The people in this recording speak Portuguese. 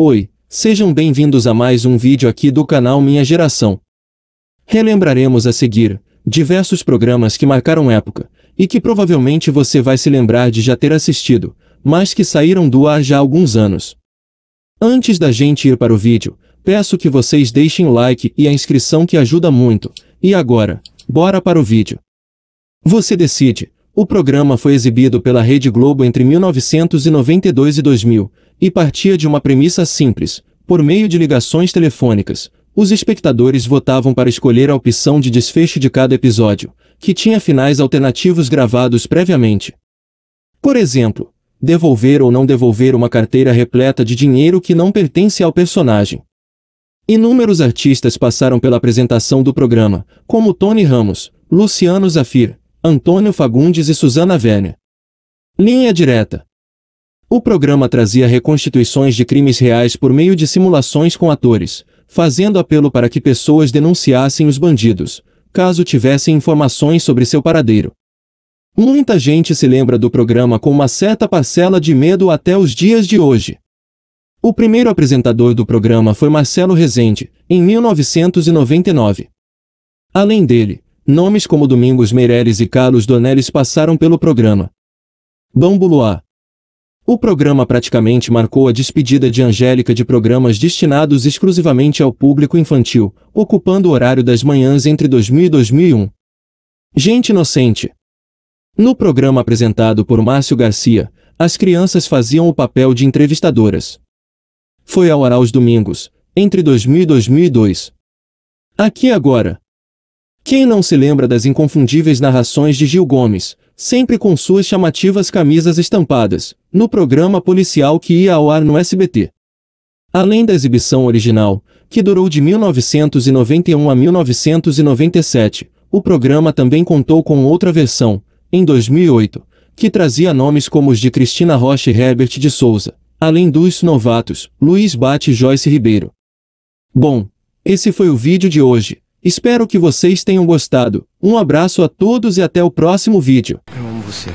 Oi, sejam bem-vindos a mais um vídeo aqui do canal Minha Geração. Relembraremos a seguir, diversos programas que marcaram época, e que provavelmente você vai se lembrar de já ter assistido, mas que saíram do ar já há alguns anos. Antes da gente ir para o vídeo, peço que vocês deixem o like e a inscrição que ajuda muito, e agora, bora para o vídeo. Você decide, o programa foi exibido pela Rede Globo entre 1992 e 2000 e partia de uma premissa simples: por meio de ligações telefônicas, os espectadores votavam para escolher a opção de desfecho de cada episódio, que tinha finais alternativos gravados previamente. Por exemplo, devolver ou não devolver uma carteira repleta de dinheiro que não pertence ao personagem. Inúmeros artistas passaram pela apresentação do programa, como Tony Ramos, Luciano Zafir, Antônio Fagundes e Suzana Verne. Linha Direta. O programa trazia reconstituições de crimes reais por meio de simulações com atores, fazendo apelo para que pessoas denunciassem os bandidos, caso tivessem informações sobre seu paradeiro. Muita gente se lembra do programa com uma certa parcela de medo até os dias de hoje. O primeiro apresentador do programa foi Marcelo Rezende, em 1999. Além dele, Nomes como Domingos Meireles e Carlos Donelis passaram pelo programa. Bambuluá. O programa praticamente marcou a despedida de Angélica de programas destinados exclusivamente ao público infantil, ocupando o horário das manhãs entre 2000 e 2001. Gente Inocente. No programa apresentado por Márcio Garcia, as crianças faziam o papel de entrevistadoras. Foi ao ar aos domingos, entre 2000 e 2002. Aqui agora. Quem não se lembra das inconfundíveis narrações de Gil Gomes, sempre com suas chamativas camisas estampadas, no programa policial que ia ao ar no SBT? Além da exibição original, que durou de 1991 a 1997, o programa também contou com outra versão, em 2008, que trazia nomes como os de Cristina Rocha e Herbert de Souza, além dos novatos, Luiz Bate e Joyce Ribeiro. Bom, esse foi o vídeo de hoje. Espero que vocês tenham gostado. Um abraço a todos e até o próximo vídeo. Eu amo você.